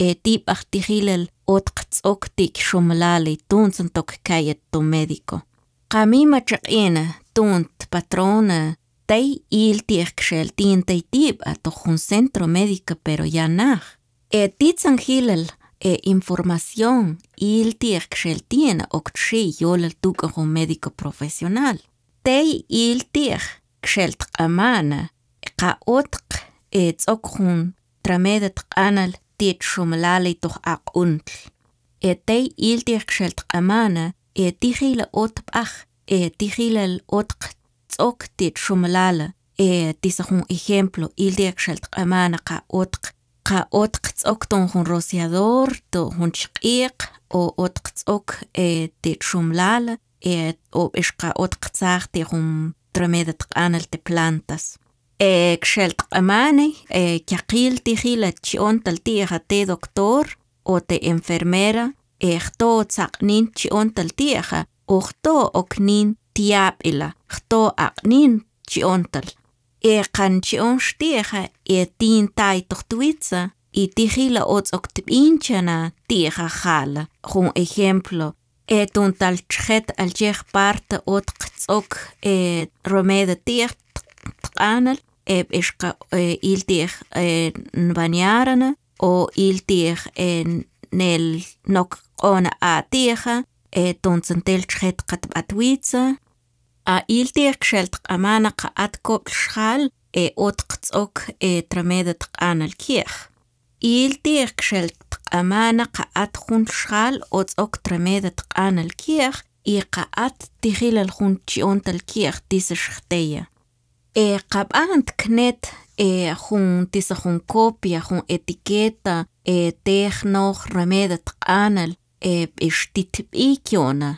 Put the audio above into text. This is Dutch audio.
Eh, tip artigilel ot qtzoktik shumlali tunsen tok kayet tu médico. Kami machaqina tunt patrona tei il tiekshel tinta tip a tojun centro médico pero ya nah. E eh, titzangilel e eh, información il tiekshel tiena oktshi yolel tuka un médico profesional. Tei il tiek kshel tqamana qa otq e tzokhun tramedet anal tiet shumlali toch ak untl. E tei il dir gschelt amana, e tichile ot bach, e tichile ot tzok tiet shumlale, e tisachun ejemplo il dir gschelt amana ka otk, ka otk tzok ton hun rociador, to hun chqiq, o otk tzok e tiet shumlale, e ob ish ka otk tzach tiet hun te plantas. Xeltqamani, Kiakil eh, tijila chion taltija te doctor o te enfermera, e tzaqnin chion taltija, Ojto oknin tiapila, Jto aqnin chion tal. Eqan chion shtija, Etin tai tohtuitza, y tijila ots oktibinchana tija Hala, Jun ejemplo, etun tal chjet al jeh parte ot qtzok eh, romeda tij e ishka iltig en bañarana o iltig en nel nok ona a tija e tonsen tel chet qat batwitsa a iltig shelt qamana qat kop shal e ot qtsok e trameda tqan al kieh iltig shelt qamana qat khun shal ot ok trameda tqan al kieh y قعدت تخيل الخون تشيون تلكيخ تيس شختيه qab'an tikne't jun tisa jun copia jun etiqueta, tej no'j remedio anel b'ix titb'iij kyona.